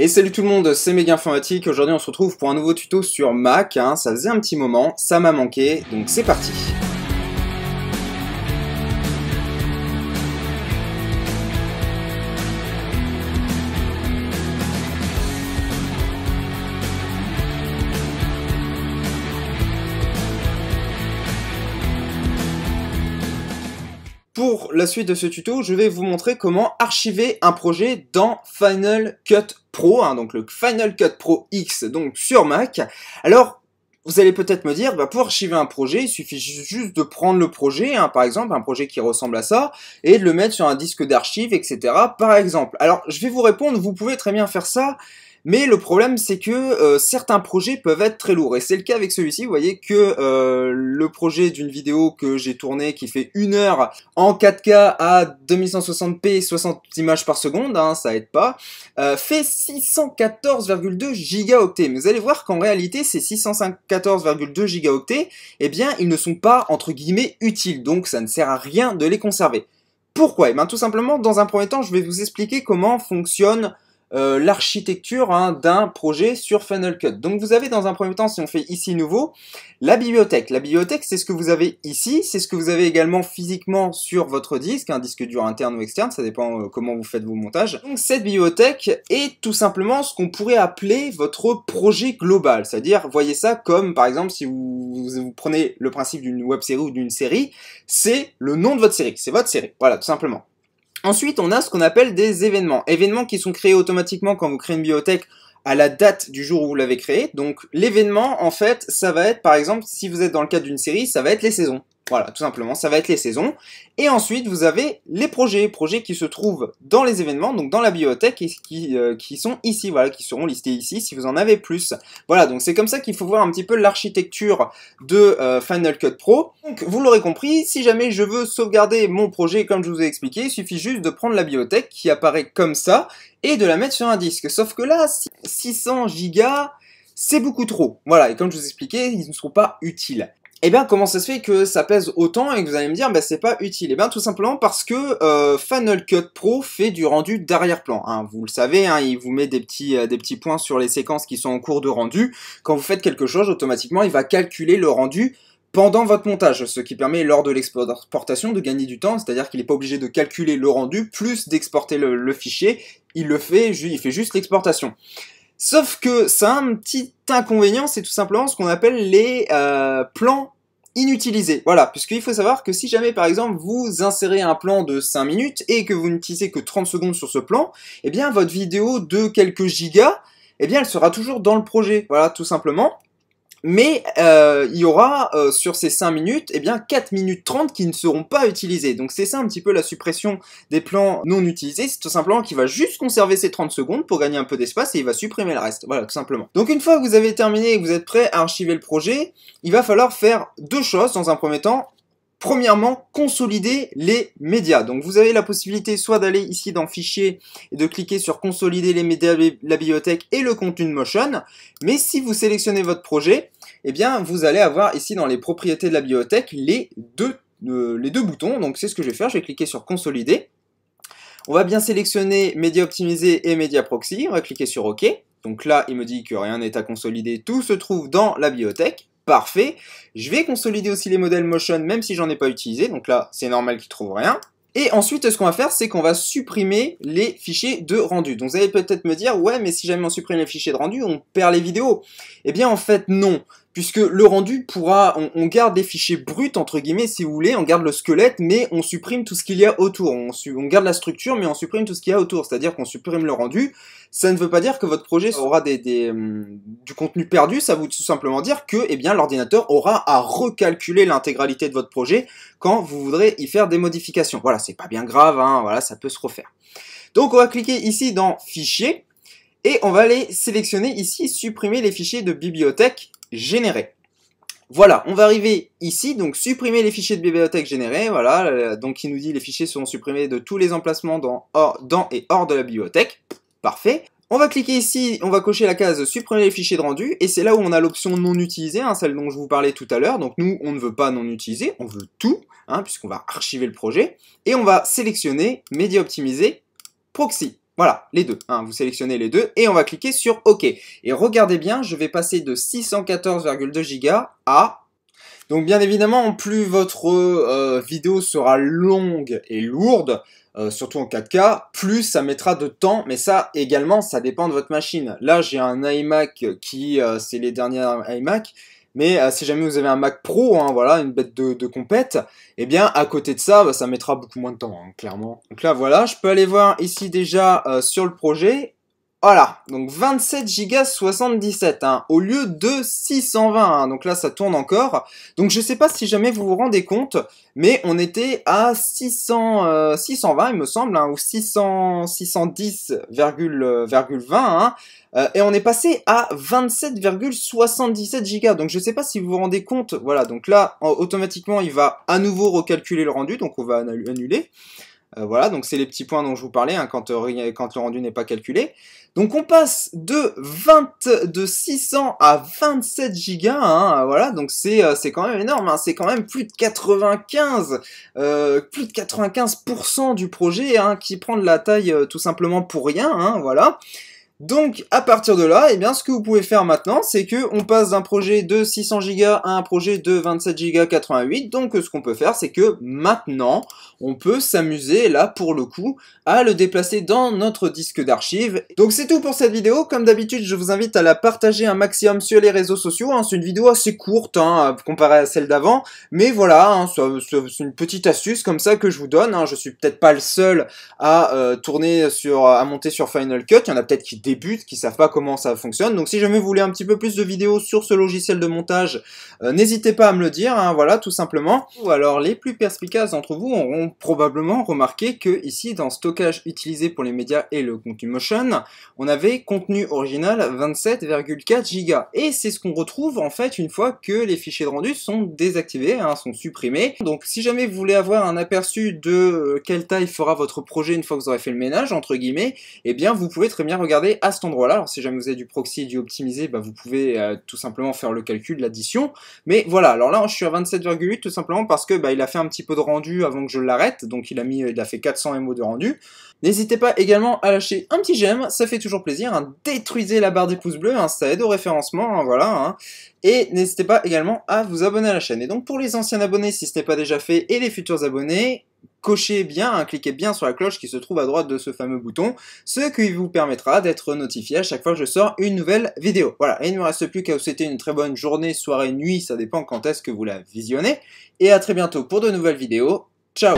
Et salut tout le monde, c'est Mega Informatique. Aujourd'hui, on se retrouve pour un nouveau tuto sur Mac. Hein. ça faisait un petit moment, ça m'a manqué, donc c'est parti. Pour la suite de ce tuto, je vais vous montrer comment archiver un projet dans Final Cut Hein, donc le Final Cut Pro X, donc sur Mac. Alors, vous allez peut-être me dire, bah pour archiver un projet, il suffit juste de prendre le projet, hein, par exemple, un projet qui ressemble à ça, et de le mettre sur un disque d'archives, etc. Par exemple. Alors, je vais vous répondre, vous pouvez très bien faire ça, mais le problème, c'est que euh, certains projets peuvent être très lourds. Et c'est le cas avec celui-ci. Vous voyez que euh, le projet d'une vidéo que j'ai tournée qui fait une heure en 4K à 2160p, 60 images par seconde, hein, ça aide pas, euh, fait 614,2 gigaoctets. Mais vous allez voir qu'en réalité, ces 614,2 gigaoctets, eh bien, ils ne sont pas, entre guillemets, utiles. Donc, ça ne sert à rien de les conserver. Pourquoi Eh bien, tout simplement, dans un premier temps, je vais vous expliquer comment fonctionne euh, l'architecture hein, d'un projet sur Final Cut. Donc vous avez dans un premier temps, si on fait ici nouveau, la bibliothèque. La bibliothèque, c'est ce que vous avez ici, c'est ce que vous avez également physiquement sur votre disque, un disque dur interne ou externe, ça dépend euh, comment vous faites vos montages. Donc cette bibliothèque est tout simplement ce qu'on pourrait appeler votre projet global, c'est-à-dire voyez ça comme par exemple si vous, vous prenez le principe d'une web série ou d'une série, c'est le nom de votre série, c'est votre série, voilà tout simplement. Ensuite, on a ce qu'on appelle des événements. Événements qui sont créés automatiquement quand vous créez une bibliothèque à la date du jour où vous l'avez créée. Donc l'événement, en fait, ça va être, par exemple, si vous êtes dans le cadre d'une série, ça va être les saisons. Voilà, tout simplement, ça va être les saisons. Et ensuite, vous avez les projets, projets qui se trouvent dans les événements, donc dans la bibliothèque, et euh, qui, sont ici, voilà, qui seront listés ici si vous en avez plus. Voilà, donc c'est comme ça qu'il faut voir un petit peu l'architecture de euh, Final Cut Pro. Donc, vous l'aurez compris, si jamais je veux sauvegarder mon projet, comme je vous ai expliqué, il suffit juste de prendre la bibliothèque qui apparaît comme ça, et de la mettre sur un disque. Sauf que là, 600 gigas c'est beaucoup trop. Voilà, et comme je vous expliquais, ils ne seront pas utiles. Eh bien, comment ça se fait que ça pèse autant et que vous allez me dire, ben c'est pas utile Eh bien, tout simplement parce que euh, Final Cut Pro fait du rendu d'arrière-plan. Hein. Vous le savez, hein, il vous met des petits, euh, des petits points sur les séquences qui sont en cours de rendu. Quand vous faites quelque chose, automatiquement, il va calculer le rendu pendant votre montage, ce qui permet lors de l'exportation de gagner du temps, c'est-à-dire qu'il n'est pas obligé de calculer le rendu plus d'exporter le, le, fichier, il le fait, il fait juste l'exportation. Sauf que ça un petit inconvénient, c'est tout simplement ce qu'on appelle les euh, plans inutilisés. Voilà, puisqu'il faut savoir que si jamais par exemple vous insérez un plan de 5 minutes et que vous n'utilisez que 30 secondes sur ce plan, eh bien votre vidéo de quelques gigas, eh bien elle sera toujours dans le projet, voilà, tout simplement. Mais euh, il y aura euh, sur ces 5 minutes, eh bien 4 minutes 30 qui ne seront pas utilisées. Donc c'est ça un petit peu la suppression des plans non utilisés. C'est tout simplement qu'il va juste conserver ces 30 secondes pour gagner un peu d'espace et il va supprimer le reste. Voilà, tout simplement. Donc une fois que vous avez terminé et que vous êtes prêt à archiver le projet, il va falloir faire deux choses dans un premier temps. Premièrement, consolider les médias. Donc vous avez la possibilité soit d'aller ici dans Fichier et de cliquer sur Consolider les médias, la bibliothèque et le contenu de Motion. Mais si vous sélectionnez votre projet, eh bien vous allez avoir ici dans les propriétés de la bibliothèque les deux, euh, les deux boutons. Donc c'est ce que je vais faire, je vais cliquer sur Consolider. On va bien sélectionner Médias optimisé et Médias proxy. On va cliquer sur OK. Donc là, il me dit que rien n'est à consolider, tout se trouve dans la bibliothèque parfait. Je vais consolider aussi les modèles motion même si j'en ai pas utilisé, donc là c'est normal qu'ils trouvent rien. Et ensuite, ce qu'on va faire, c'est qu'on va supprimer les fichiers de rendu. Donc vous allez peut-être me dire, ouais, mais si jamais on supprime les fichiers de rendu, on perd les vidéos. Eh bien en fait non, puisque le rendu pourra, on, garde les fichiers bruts entre guillemets si vous voulez, on garde le squelette mais on supprime tout ce qu'il y a autour, on, garde la structure mais on supprime tout ce qu'il y a autour, c'est-à-dire qu'on supprime le rendu, ça ne veut pas dire que votre projet aura euh, du contenu perdu, ça veut tout simplement dire que eh bien l'ordinateur aura à recalculer l'intégralité de votre projet quand vous voudrez y faire des modifications. Voilà, c'est pas bien grave, hein, voilà, ça peut se refaire. Donc on va cliquer ici dans fichier, et on va aller sélectionner ici supprimer les fichiers de bibliothèque généré. Voilà, on va arriver ici, donc supprimer les fichiers de bibliothèque générés, voilà, euh, donc il nous dit les fichiers seront supprimés de tous les emplacements dans, hors, dans et hors de la bibliothèque, parfait. On va cliquer ici, on va cocher la case supprimer les fichiers de rendu, et c'est là où on a l'option non utilisée, hein, celle dont je vous parlais tout à l'heure, donc nous on ne veut pas non utiliser, on veut tout, hein, puisqu'on va archiver le projet, et on va sélectionner média optimisé proxy. Voilà, les deux. Hein, vous sélectionnez les deux et on va cliquer sur OK. Et regardez bien, je vais passer de 614,2 Go à... Donc bien évidemment, plus votre euh, vidéo sera longue et lourde, euh, surtout en 4K, plus ça mettra de temps, mais ça également, ça dépend de votre machine. Là, j'ai un iMac qui, euh, c'est les derniers iMac, mais euh, si jamais vous avez un Mac Pro, hein, voilà, une bête de, compète, eh bien à côté de ça, bah, ça mettra beaucoup moins de temps, hein, clairement. Donc là voilà, je peux aller voir ici déjà euh, sur le projet voilà, donc 27 gigas 77, hein, au lieu de 620, hein, donc là ça tourne encore. Donc je sais pas si jamais vous vous rendez compte, mais on était à 600, 620 euh, il me semble, hein, ou 610,20, euh, hein, euh, et on est passé à 27,77 Go. Donc je sais pas si vous vous rendez compte, voilà, donc là automatiquement il va à nouveau recalculer le rendu, donc on va annuler. Euh, voilà, donc c'est les petits points dont je vous parlais hein, quand, euh, quand, le rendu n'est pas calculé. Donc on passe de, 20, de 600 à 27 gigas, hein, voilà, donc euh, c'est quand même énorme, hein, c'est quand même plus de 95, plus de 95% du projet qui prend de la taille tout simplement pour rien, voilà. Donc à partir de là, eh bien ce que vous pouvez faire maintenant, c'est que on passe d'un projet de 600 Go à un projet de 27 Go 88. Donc ce qu'on peut faire, c'est que maintenant, on peut s'amuser là pour le coup à le déplacer dans notre disque d'archives. Donc c'est tout pour cette vidéo. Comme d'habitude, je vous invite à la partager un maximum sur les réseaux sociaux. Hein. C'est une vidéo assez courte hein, comparée à celle d'avant, mais voilà, hein, c'est une petite astuce comme ça que je vous donne. Je suis peut-être pas le seul à euh, tourner sur, à monter sur Final Cut. Il y en a peut-être qui buts qui savent pas comment ça fonctionne. Donc si jamais vous voulez un petit peu plus de vidéos sur ce logiciel de montage, euh, n'hésitez pas à me le dire, hein, voilà, tout simplement. Ou alors les plus perspicaces d'entre vous auront probablement remarqué que ici, dans stockage utilisé pour les médias et le contenu motion, on avait contenu original 27,4 Go. Et c'est ce qu'on retrouve en fait une fois que les fichiers de rendu sont désactivés, hein, sont supprimés. Donc si jamais vous voulez avoir un aperçu de euh, quelle taille fera votre projet une fois que vous aurez fait le ménage, entre guillemets, et eh bien vous pouvez très bien regarder à cet endroit-là. Alors si jamais vous avez du proxy et du optimisé, bah, vous pouvez euh, tout simplement faire le calcul, l'addition. Mais voilà, alors là je suis à 27,8 tout simplement parce que bah, il a fait un petit peu de rendu avant que je l'arrête, donc il a mis, euh, il a fait 400 MO de rendu. N'hésitez pas également à lâcher un petit j'aime, ça fait toujours plaisir. Hein. Détruisez la barre des pouces bleus, hein. ça aide au référencement, hein, voilà. Et n'hésitez pas également à vous abonner à la chaîne. Et donc pour les anciens abonnés, si ce n'est pas déjà fait, et les futurs abonnés, cochez bien, hein, cliquez bien sur la cloche qui se trouve à droite de ce fameux bouton, ce qui vous permettra d'être notifié à chaque fois que je sors une nouvelle vidéo. Voilà, il ne me reste plus qu'à vous souhaiter une très bonne journée, soirée, nuit, ça dépend quand est-ce que vous la visionnez, et à très bientôt pour de nouvelles vidéos, ciao